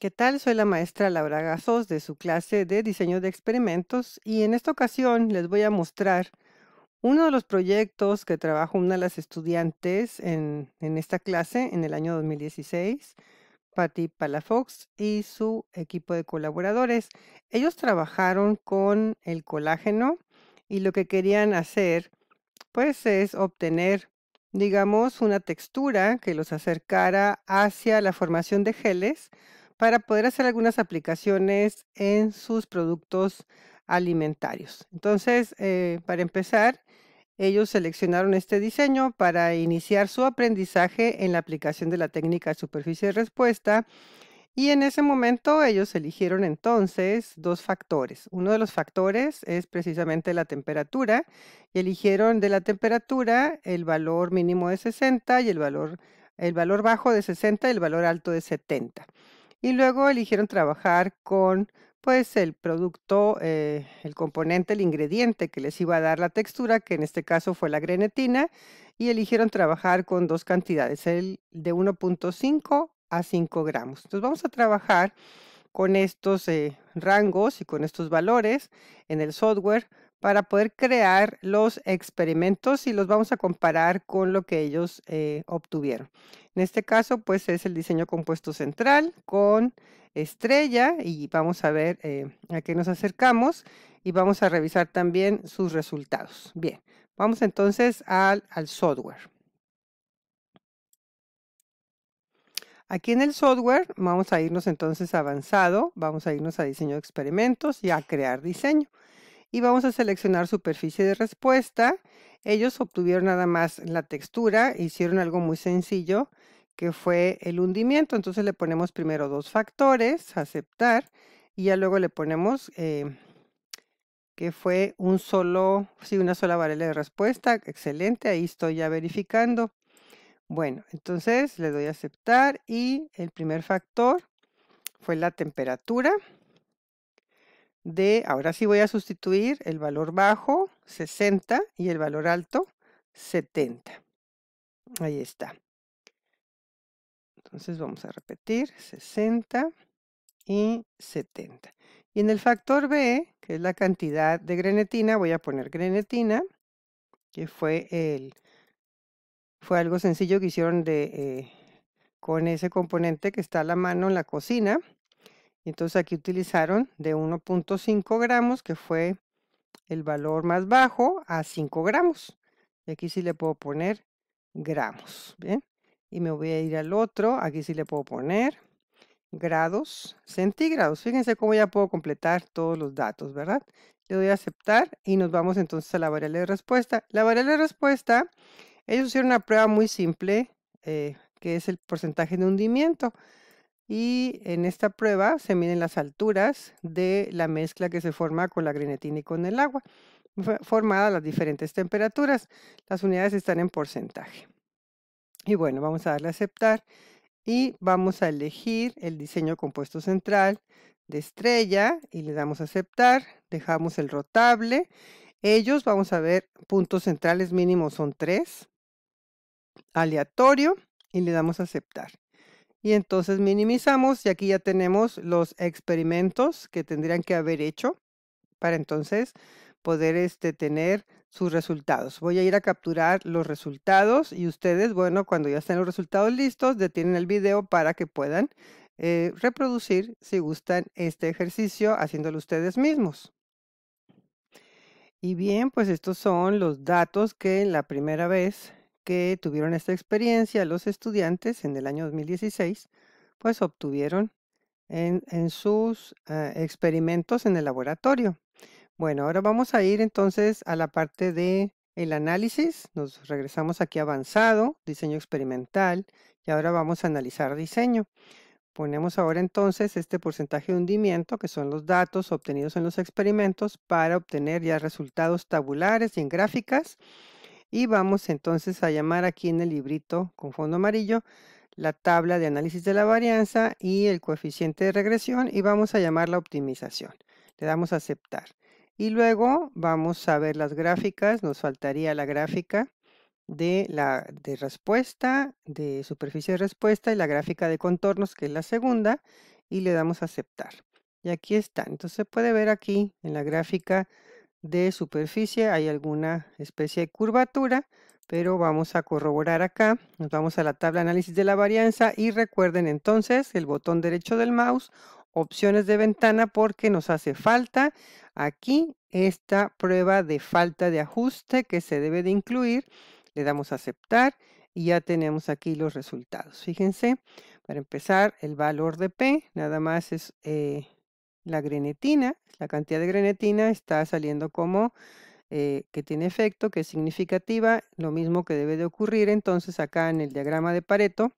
¿Qué tal? Soy la maestra Laura Gazos de su clase de diseño de experimentos y en esta ocasión les voy a mostrar uno de los proyectos que trabajó una de las estudiantes en, en esta clase en el año 2016, Patti Palafox y su equipo de colaboradores. Ellos trabajaron con el colágeno y lo que querían hacer pues es obtener digamos una textura que los acercara hacia la formación de geles para poder hacer algunas aplicaciones en sus productos alimentarios. Entonces, eh, para empezar, ellos seleccionaron este diseño para iniciar su aprendizaje en la aplicación de la técnica de superficie de respuesta y en ese momento ellos eligieron entonces dos factores. Uno de los factores es precisamente la temperatura y eligieron de la temperatura el valor mínimo de 60 y el valor, el valor bajo de 60 y el valor alto de 70 y luego eligieron trabajar con pues el producto, eh, el componente, el ingrediente que les iba a dar la textura, que en este caso fue la grenetina, y eligieron trabajar con dos cantidades, el de 1.5 a 5 gramos. Entonces vamos a trabajar con estos eh, rangos y con estos valores en el software para poder crear los experimentos y los vamos a comparar con lo que ellos eh, obtuvieron. En este caso, pues es el diseño compuesto central con estrella y vamos a ver eh, a qué nos acercamos y vamos a revisar también sus resultados. Bien, vamos entonces al, software. Aquí en el software vamos a irnos entonces avanzado, vamos a irnos a diseño de experimentos y a crear diseño y vamos a seleccionar superficie de respuesta. Ellos obtuvieron nada más la textura, hicieron algo muy sencillo que fue el hundimiento. Entonces le ponemos primero dos factores, aceptar, y ya luego le ponemos eh, que fue un solo, sí, una sola varela de respuesta. Excelente, ahí estoy ya verificando. Bueno, entonces le doy a aceptar y el primer factor fue la temperatura de, ahora sí voy a sustituir el valor bajo 60 y el valor alto 70. Ahí está. Entonces vamos a repetir 60 y 70. Y en el factor B, que es la cantidad de grenetina, voy a poner grenetina, que fue el fue algo sencillo que hicieron de eh, con ese componente que está a la mano en la cocina. Entonces aquí utilizaron de 1.5 gramos, que fue el valor más bajo, a 5 gramos. Y aquí sí le puedo poner gramos, ¿bien? Y me voy a ir al otro, aquí sí le puedo poner grados centígrados. Fíjense cómo ya puedo completar todos los datos, ¿verdad? Le doy a aceptar y nos vamos entonces a la variable de respuesta. La variable de respuesta, ellos hicieron una prueba muy simple, eh, que es el porcentaje de hundimiento. Y en esta prueba se miden las alturas de la mezcla que se forma con la grenetina y con el agua, formada a las diferentes temperaturas. Las unidades están en porcentaje. Y bueno, vamos a darle a aceptar y vamos a elegir el diseño compuesto central de estrella y le damos a aceptar, dejamos el rotable. Ellos, vamos a ver, puntos centrales mínimos son tres, aleatorio y le damos a aceptar. Y entonces minimizamos y aquí ya tenemos los experimentos que tendrían que haber hecho para entonces poder este, tener sus resultados. Voy a ir a capturar los resultados y ustedes, bueno, cuando ya estén los resultados listos, detienen el video para que puedan eh, reproducir, si gustan, este ejercicio haciéndolo ustedes mismos. Y bien, pues estos son los datos que la primera vez que tuvieron esta experiencia, los estudiantes en el año 2016, pues obtuvieron en, sus ah, experimentos en el laboratorio. Bueno, ahora vamos a ir entonces a la parte de el análisis. Nos regresamos aquí avanzado, diseño experimental, y ahora vamos a analizar diseño. Ponemos ahora entonces este porcentaje de hundimiento, que son los datos obtenidos en los experimentos, para obtener ya resultados tabulares y en gráficas y vamos entonces a llamar aquí en el librito con fondo amarillo la tabla de análisis de la varianza y el coeficiente de regresión y vamos a llamar la optimización. Le damos a aceptar. Y luego vamos a ver las gráficas. Nos faltaría la gráfica de la de respuesta, de superficie de respuesta y la gráfica de contornos, que es la segunda, y le damos a aceptar. Y aquí está. Entonces se puede ver aquí en la gráfica de superficie, hay alguna especie de curvatura, pero vamos a corroborar acá. Nos vamos a la tabla análisis de la varianza y recuerden entonces el botón derecho del mouse, opciones de ventana porque nos hace falta aquí esta prueba de falta de ajuste que se debe de incluir. Le damos a aceptar y ya tenemos aquí los resultados. Fíjense, para empezar, el valor de P nada más es... Eh, la grenetina, la cantidad de grenetina está saliendo como eh, que tiene efecto, que es significativa, lo mismo que debe de ocurrir entonces acá en el diagrama de Pareto,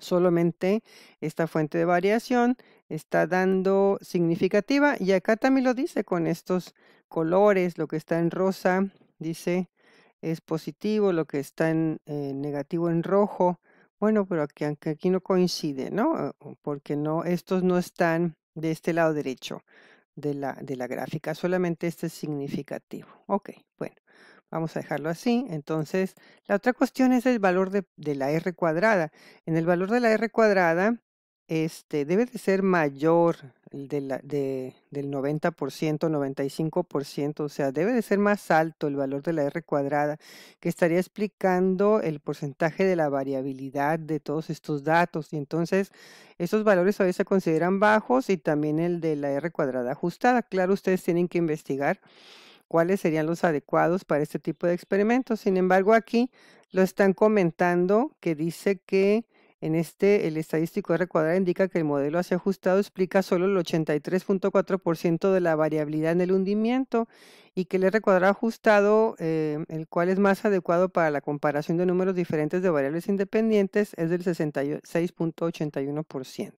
solamente esta fuente de variación está dando significativa y acá también lo dice con estos colores, lo que está en rosa dice es positivo, lo que está en eh, negativo en rojo, bueno, pero aquí, aquí no coincide, ¿no? Porque no, estos no están de este lado derecho de la, gráfica. Solamente este es significativo. Ok, bueno, vamos a dejarlo así. Entonces, la otra cuestión es el valor de la R cuadrada. En el valor de la R cuadrada, este, debe de ser mayor de del 90%, 95%, o sea, debe de ser más alto el valor de la R cuadrada, que estaría explicando el porcentaje de la variabilidad de todos estos datos. Y entonces, esos valores todavía se consideran bajos y también el de la R cuadrada ajustada. Claro, ustedes tienen que investigar cuáles serían los adecuados para este tipo de experimentos. Sin embargo, aquí lo están comentando que dice que en este, el estadístico R cuadrado indica que el modelo así ajustado explica solo el 83.4% de la variabilidad en el hundimiento y que el R cuadrado ajustado, eh, el cual es más adecuado para la comparación de números diferentes de variables independientes, es del 66.81%.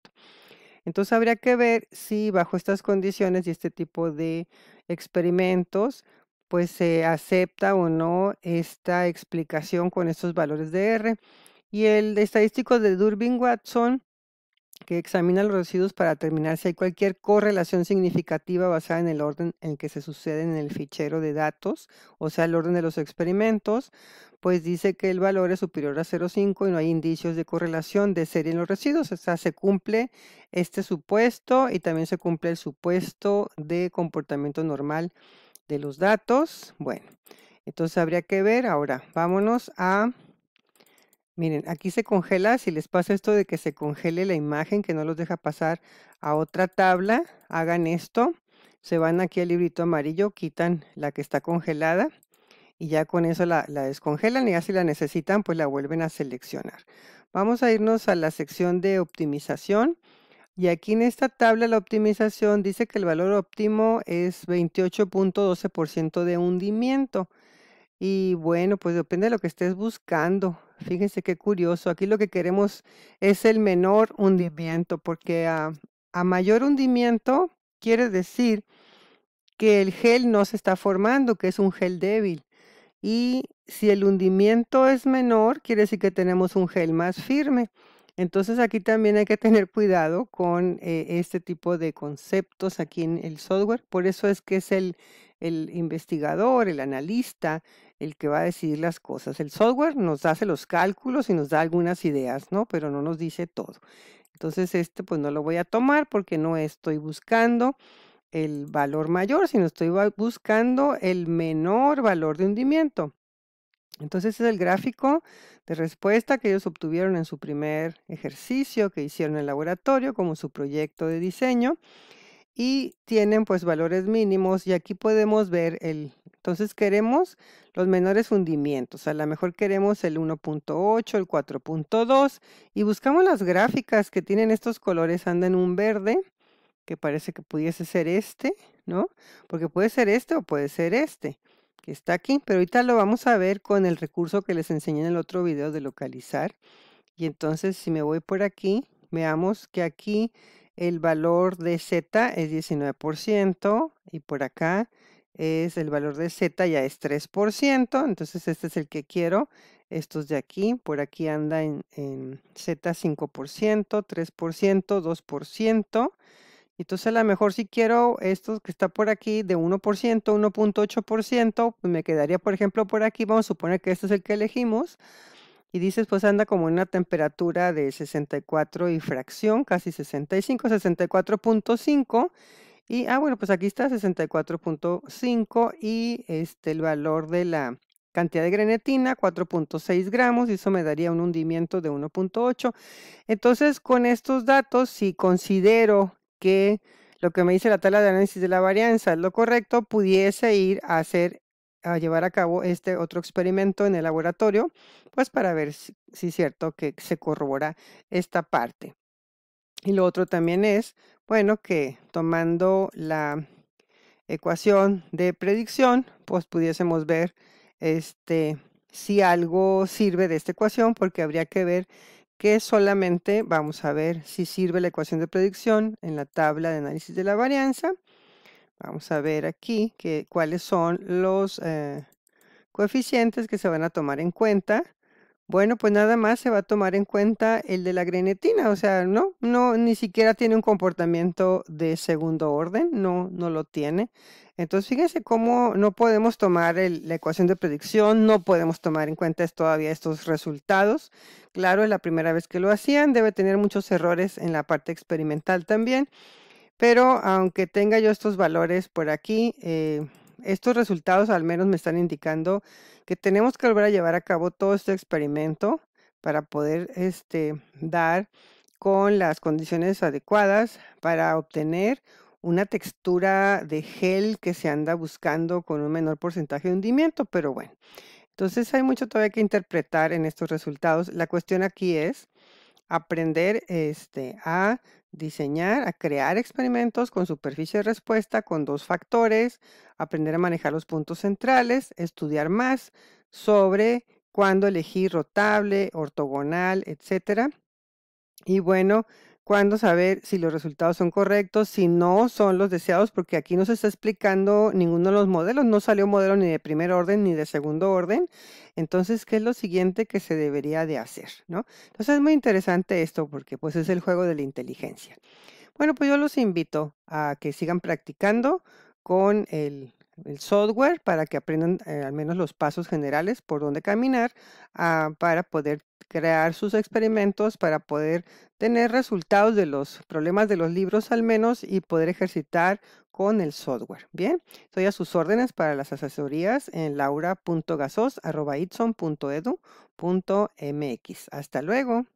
Entonces habría que ver si bajo estas condiciones y este tipo de experimentos pues se acepta o no esta explicación con estos valores de R. Y el estadístico de Durbin-Watson, que examina los residuos para determinar si hay cualquier correlación significativa basada en el orden en que se suceden en el fichero de datos, o sea, el orden de los experimentos, pues dice que el valor es superior a 0,5 y no hay indicios de correlación de serie en los residuos. O sea, se cumple este supuesto y también se cumple el supuesto de comportamiento normal de los datos. Bueno, entonces habría que ver ahora, vámonos a Miren, aquí se congela, si les pasa esto de que se congele la imagen, que no los deja pasar a otra tabla, hagan esto, se van aquí al librito amarillo, quitan la que está congelada y ya con eso la, descongelan y ya si la necesitan, pues la vuelven a seleccionar. Vamos a irnos a la sección de optimización. Y aquí en esta tabla la optimización dice que el valor óptimo es 28.12% de hundimiento. Y bueno, pues depende de lo que estés buscando. Fíjense qué curioso. Aquí lo que queremos es el menor hundimiento, porque a, mayor hundimiento quiere decir que el gel no se está formando, que es un gel débil. Y si el hundimiento es menor, quiere decir que tenemos un gel más firme. Entonces aquí también hay que tener cuidado con eh, este tipo de conceptos aquí en el software. Por eso es que es el el investigador, el analista, el que va a decidir las cosas. El software nos hace los cálculos y nos da algunas ideas, ¿no? Pero no nos dice todo. Entonces este pues no lo voy a tomar porque no estoy buscando el valor mayor, sino estoy buscando el menor valor de hundimiento. Entonces es el gráfico de respuesta que ellos obtuvieron en su primer ejercicio que hicieron en el laboratorio como su proyecto de diseño y tienen pues valores mínimos y aquí podemos ver el, entonces queremos los menores hundimientos, a lo mejor queremos el 1.8, el 4.2 y buscamos las gráficas que tienen estos colores, Anda en un verde que parece que pudiese ser este, ¿no? Porque puede ser este o puede ser este que está aquí, pero ahorita lo vamos a ver con el recurso que les enseñé en el otro video de localizar. Y entonces si me voy por aquí, veamos que aquí el valor de Z es 19% y por acá es el valor de Z ya es 3%, entonces este es el que quiero, estos de aquí, por aquí anda en, Z 5%, 3%, 2%, entonces a lo mejor si quiero estos que está por aquí de 1%, 1.8%, pues me quedaría por ejemplo por aquí, vamos a suponer que este es el que elegimos, y dices, pues anda como en una temperatura de 64 y fracción, casi 65, 64.5. Y, ah, bueno, pues aquí está 64.5 y este, el valor de la cantidad de grenetina, 4.6 gramos, y eso me daría un hundimiento de 1.8. Entonces, con estos datos, si considero que lo que me dice la tabla de análisis de la varianza es lo correcto, pudiese ir a hacer a llevar a cabo este otro experimento en el laboratorio, pues para ver si, es cierto que se corrobora esta parte. Y lo otro también es, bueno, que tomando la ecuación de predicción, pues pudiésemos ver este, si algo sirve de esta ecuación, porque habría que ver que solamente vamos a ver si sirve la ecuación de predicción en la tabla de análisis de la varianza Vamos a ver aquí cuáles son los eh, coeficientes que se van a tomar en cuenta. Bueno, pues nada más se va a tomar en cuenta el de la grenetina, o sea, no, no, ni siquiera tiene un comportamiento de segundo orden, no, no lo tiene. Entonces, fíjense cómo no podemos tomar la ecuación de predicción, no podemos tomar en cuenta todavía estos resultados. Claro, es la primera vez que lo hacían, debe tener muchos errores en la parte experimental también. Pero aunque tenga yo estos valores por aquí, eh, estos resultados al menos me están indicando que tenemos que volver a llevar a cabo todo este experimento para poder este, dar con las condiciones adecuadas para obtener una textura de gel que se anda buscando con un menor porcentaje de hundimiento, pero bueno. Entonces hay mucho todavía que interpretar en estos resultados. La cuestión aquí es aprender este, a diseñar, a crear experimentos con superficie de respuesta con dos factores, aprender a manejar los puntos centrales, estudiar más sobre cuándo elegir rotable, ortogonal, etcétera. Y bueno, cuándo saber si los resultados son correctos, si no son los deseados, porque aquí no se está explicando ninguno de los modelos, no salió modelo ni de primer orden ni de segundo orden. Entonces, ¿qué es lo siguiente que se debería de hacer? ¿no? Entonces es muy interesante esto porque pues es el juego de la inteligencia. Bueno, pues yo los invito a que sigan practicando con el, software para que aprendan eh, al menos los pasos generales por dónde caminar ah, para poder crear sus experimentos para poder tener resultados de los problemas de los libros al menos y poder ejercitar con el software. Bien, estoy a sus órdenes para las asesorías en laura.gazos@itson.edu.mx. Hasta luego.